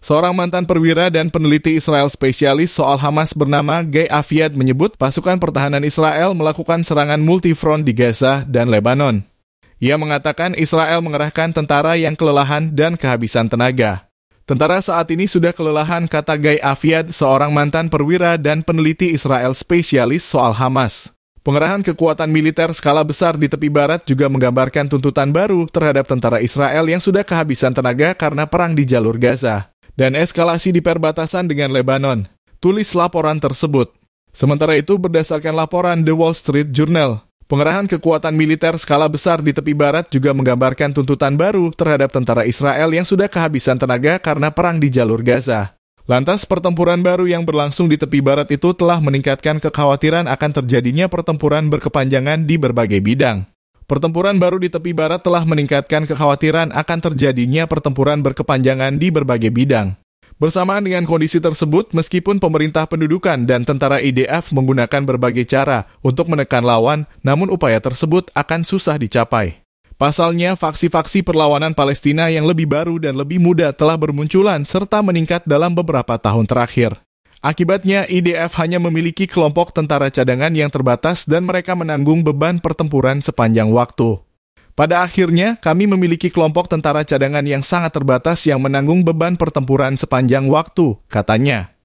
Seorang mantan perwira dan peneliti Israel spesialis soal Hamas bernama Gay Aviad menyebut pasukan pertahanan Israel melakukan serangan multifront di Gaza dan Lebanon. Ia mengatakan Israel mengerahkan tentara yang kelelahan dan kehabisan tenaga. Tentara saat ini sudah kelelahan kata Gay Aviad, seorang mantan perwira dan peneliti Israel spesialis soal Hamas. Pengerahan kekuatan militer skala besar di tepi barat juga menggambarkan tuntutan baru terhadap tentara Israel yang sudah kehabisan tenaga karena perang di jalur Gaza dan eskalasi di perbatasan dengan Lebanon, tulis laporan tersebut. Sementara itu, berdasarkan laporan The Wall Street Journal, pengerahan kekuatan militer skala besar di tepi barat juga menggambarkan tuntutan baru terhadap tentara Israel yang sudah kehabisan tenaga karena perang di jalur Gaza. Lantas, pertempuran baru yang berlangsung di tepi barat itu telah meningkatkan kekhawatiran akan terjadinya pertempuran berkepanjangan di berbagai bidang. Pertempuran baru di tepi barat telah meningkatkan kekhawatiran akan terjadinya pertempuran berkepanjangan di berbagai bidang. Bersamaan dengan kondisi tersebut, meskipun pemerintah pendudukan dan tentara IDF menggunakan berbagai cara untuk menekan lawan, namun upaya tersebut akan susah dicapai. Pasalnya, faksi-faksi perlawanan Palestina yang lebih baru dan lebih muda telah bermunculan serta meningkat dalam beberapa tahun terakhir. Akibatnya, IDF hanya memiliki kelompok tentara cadangan yang terbatas dan mereka menanggung beban pertempuran sepanjang waktu. Pada akhirnya, kami memiliki kelompok tentara cadangan yang sangat terbatas yang menanggung beban pertempuran sepanjang waktu, katanya.